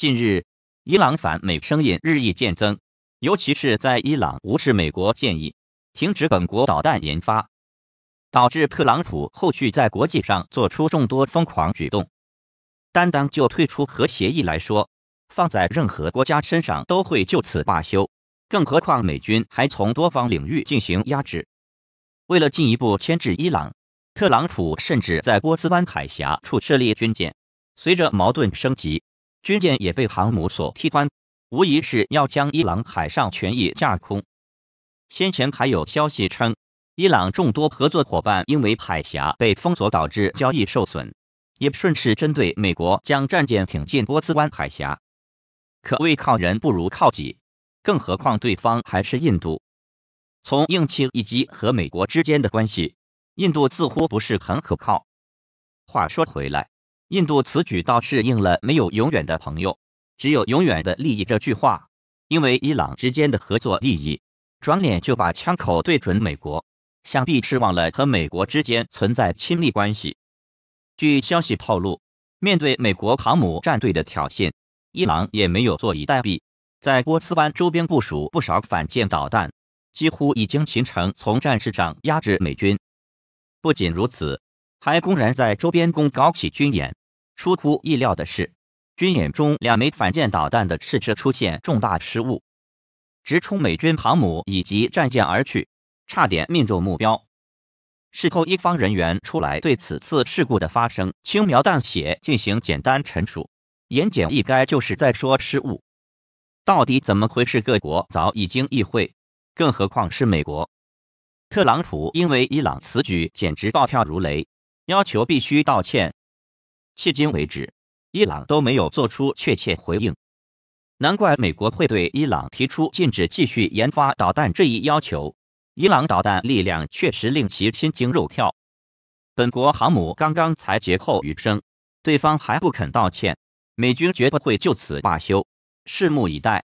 近日，伊朗反美声音日益渐增，尤其是在伊朗无视美国建议停止本国导弹研发，导致特朗普后续在国际上做出众多疯狂举动。单单就退出核协议来说，放在任何国家身上都会就此罢休，更何况美军还从多方领域进行压制。为了进一步牵制伊朗，特朗普甚至在波斯湾海峡处设立军舰。随着矛盾升级。军舰也被航母所替换，无疑是要将伊朗海上权益架空。先前还有消息称，伊朗众多合作伙伴因为海峡被封锁导致交易受损，也顺势针对美国将战舰挺进波斯湾海峡。可谓靠人不如靠己，更何况对方还是印度。从硬气以及和美国之间的关系，印度似乎不是很可靠。话说回来。印度此举倒是应了“没有永远的朋友，只有永远的利益”这句话。因为伊朗之间的合作利益，转脸就把枪口对准美国，想必是忘了和美国之间存在亲密关系。据消息透露，面对美国航母战队的挑衅，伊朗也没有坐以待毙，在波斯湾周边部署不少反舰导弹，几乎已经形成从战事上压制美军。不仅如此，还公然在周边公搞起军演。出乎意料的是，军演中两枚反舰导弹的试射出现重大失误，直冲美军航母以及战舰而去，差点命中目标。事后，一方人员出来对此次事故的发生轻描淡写进行简单陈述，言简意赅就是在说失误。到底怎么回事？各国早已经意会，更何况是美国。特朗普因为伊朗此举简直暴跳如雷，要求必须道歉。迄今为止，伊朗都没有做出确切回应，难怪美国会对伊朗提出禁止继续研发导弹这一要求。伊朗导弹力量确实令其心惊肉跳，本国航母刚刚才劫后余生，对方还不肯道歉，美军绝不会就此罢休，拭目以待。